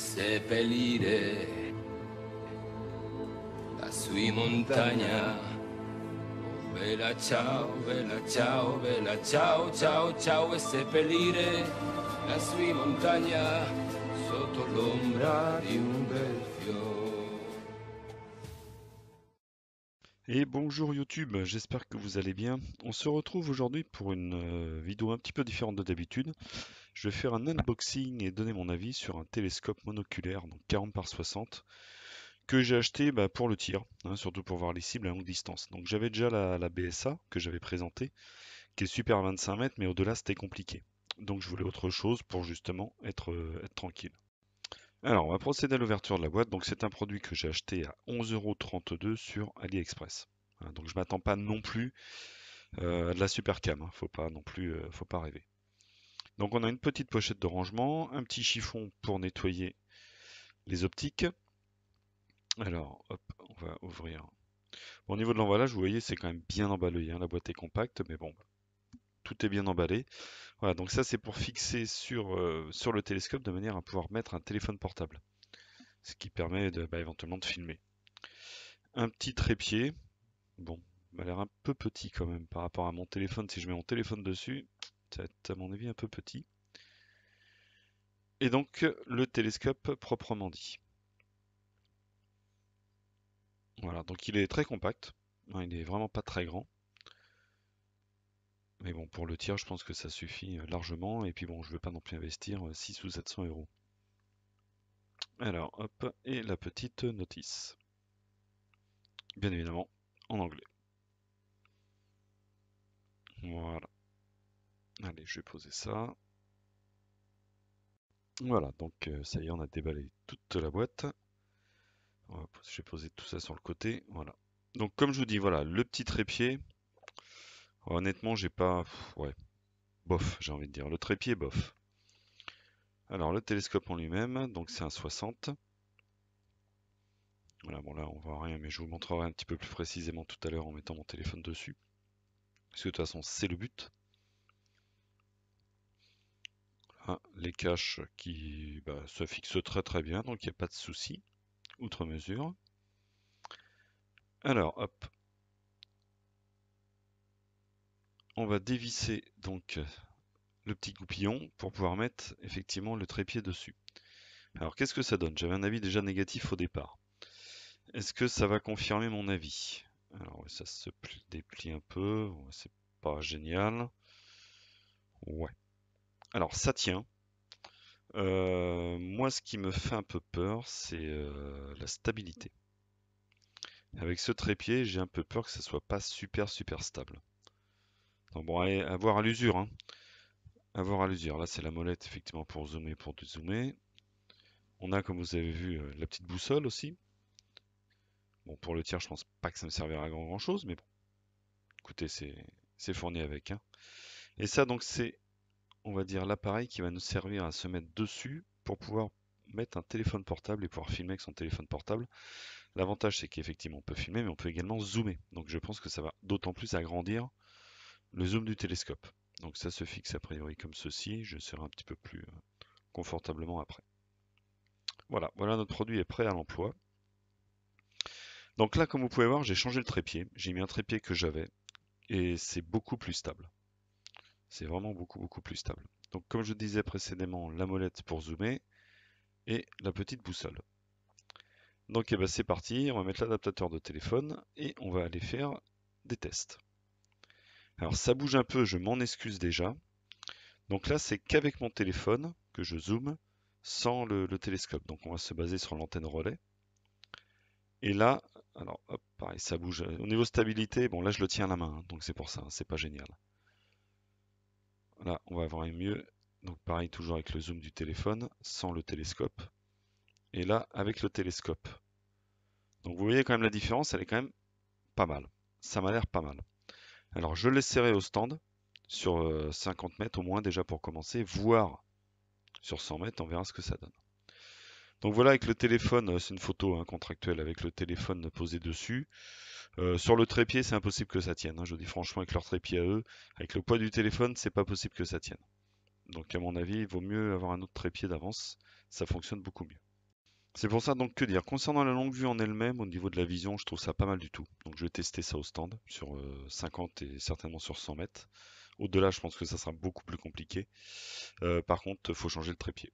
seppellire la sua montagna. Oh, bella ciao, bella ciao, bella ciao, ciao, ciao e seppellire la sui montagna sotto l'ombra di un bel fiore. Et bonjour YouTube, j'espère que vous allez bien. On se retrouve aujourd'hui pour une euh, vidéo un petit peu différente de d'habitude. Je vais faire un unboxing et donner mon avis sur un télescope monoculaire, donc 40 par 60, que j'ai acheté bah, pour le tir, hein, surtout pour voir les cibles à longue distance. Donc j'avais déjà la, BSA que j'avais présentée, qui est super à 25 mètres, mais au-delà c'était compliqué. Donc je voulais autre chose pour justement être, euh, être tranquille. Alors, on va procéder à l'ouverture de la boîte. Donc, c'est un produit que j'ai acheté à 11,32€ sur AliExpress. Hein, donc, je m'attends pas non plus euh, à de la super cam. Hein. Faut pas non plus, euh, faut pas rêver. Donc, on a une petite pochette de rangement, un petit chiffon pour nettoyer les optiques. Alors, hop, on va ouvrir. au niveau de l'emballage, vous voyez, c'est quand même bien emballé. Hein. La boîte est compacte, mais bon, tout est bien emballé. Voilà, donc ça c'est pour fixer sur, euh, sur le télescope de manière à pouvoir mettre un téléphone portable. Ce qui permet de, bah, éventuellement de filmer. Un petit trépied. Bon, m'a l'air un peu petit quand même par rapport à mon téléphone. Si je mets mon téléphone dessus, ça va être à mon avis un peu petit. Et donc le télescope proprement dit. Voilà, donc il est très compact. il n'est vraiment pas très grand. Mais bon, pour le tir, je pense que ça suffit euh, largement. Et puis bon, je ne veux pas non plus investir 6 ou 700 euros. Alors, hop, et la petite notice. Bien évidemment, en anglais. Voilà. Allez, je vais poser ça. Voilà, donc euh, ça y est, on a déballé toute la boîte. Je vais poser tout ça sur le côté. Voilà. Donc comme je vous dis, voilà, le petit trépied. Honnêtement, j'ai pas... ouais. Bof, j'ai envie de dire. Le trépied, bof. Alors, le télescope en lui-même, donc c'est un 60. Voilà, bon là, on voit rien, mais je vous montrerai un petit peu plus précisément tout à l'heure en mettant mon téléphone dessus. Parce que de toute façon, c'est le but. Hein, les caches qui bah, se fixent très très bien, donc il n'y a pas de souci, outre mesure. Alors, hop, on va dévisser donc euh, le petit goupillon pour pouvoir mettre effectivement le trépied dessus. Alors qu'est-ce que ça donne J'avais un avis déjà négatif au départ. Est-ce que ça va confirmer mon avis Alors ça se déplie un peu, c'est pas génial. Ouais. Alors ça tient. Euh, moi ce qui me fait un peu peur c'est euh, la stabilité. Avec ce trépied j'ai un peu peur que ça soit pas super super stable bon, avoir à l'usure. Avoir hein. à l'usure. Là, c'est la molette, effectivement, pour zoomer, pour dézoomer. On a, comme vous avez vu, euh, la petite boussole aussi. Bon, pour le tiers, je pense pas que ça me servira à grand, chose, mais bon. Écoutez, c'est fourni avec. Hein. Et ça, donc, c'est, on va dire, l'appareil qui va nous servir à se mettre dessus pour pouvoir mettre un téléphone portable et pouvoir filmer avec son téléphone portable. L'avantage, c'est qu'effectivement, on peut filmer, mais on peut également zoomer. Donc, je pense que ça va d'autant plus agrandir le zoom du télescope. Donc ça se fixe a priori comme ceci, je serai un petit peu plus euh, confortablement après. Voilà, voilà notre produit est prêt à l'emploi. Donc là, comme vous pouvez voir, j'ai changé le trépied. J'ai mis un trépied que j'avais et c'est beaucoup plus stable. C'est vraiment beaucoup, beaucoup plus stable. Donc comme je disais précédemment, la molette pour zoomer et la petite boussole. Donc eh ben, c'est parti, on va mettre l'adaptateur de téléphone et on va aller faire des tests. Alors ça bouge un peu, je m'en excuse déjà. Donc là, c'est qu'avec mon téléphone que je zoome sans le, télescope. Donc on va se baser sur l'antenne relais. Et là, alors pareil, ça bouge. Au niveau stabilité, bon là je le tiens à la main, hein, donc c'est pour ça, hein, c'est pas génial. Là, on va avoir mieux. Donc pareil, toujours avec le zoom du téléphone, sans le télescope. Et là, avec le télescope. Donc vous voyez quand même la différence, elle est quand même pas mal. Ça m'a l'air pas mal. Alors je laisserai au stand sur 50 euh, mètres au moins déjà pour commencer, voire sur 100 mètres, on verra ce que ça donne. Donc voilà avec le téléphone, euh, c'est une photo hein, contractuelle avec le téléphone posé dessus. Euh, sur le trépied, c'est impossible que ça tienne. Hein. je vous dis franchement, avec leur trépied à eux, avec le poids du téléphone, c'est pas possible que ça tienne. Donc à mon avis, il vaut mieux avoir un autre trépied d'avance, ça fonctionne beaucoup mieux. C'est pour ça donc que dire. Concernant la longue vue en elle-même, au niveau de la vision, je trouve ça pas mal du tout. Donc je vais tester ça au stand sur 50 euh, et certainement sur 100 mètres. Au-delà, je pense que ça sera beaucoup plus compliqué. Euh, par contre, il faut changer le trépied.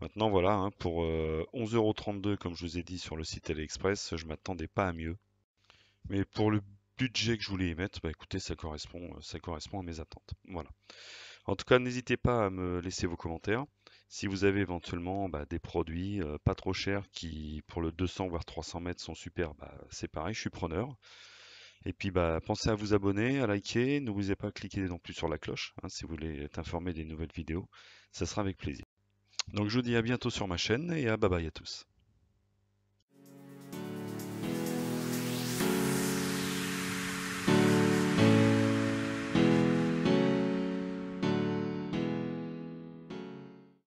Maintenant, voilà, hein, pour 11,32€, euh, comme je vous ai dit sur le site AliExpress, je m'attendais pas à mieux. Mais pour le budget que je voulais y mettre, bah, écoutez, ça correspond, ça correspond à mes attentes. Voilà. En tout cas, n'hésitez pas à me laisser vos commentaires. Si vous avez éventuellement bah, des produits euh, pas trop chers qui, pour le 200 voire 300 mètres, sont super, bah, c'est pareil, je suis preneur. Et puis, bah, pensez à vous abonner, à liker. N'oubliez pas de cliquer non plus sur la cloche hein, si vous voulez être informé des nouvelles vidéos. Ça sera avec plaisir. Donc, je vous dis à bientôt sur ma chaîne et à bye bye à tous.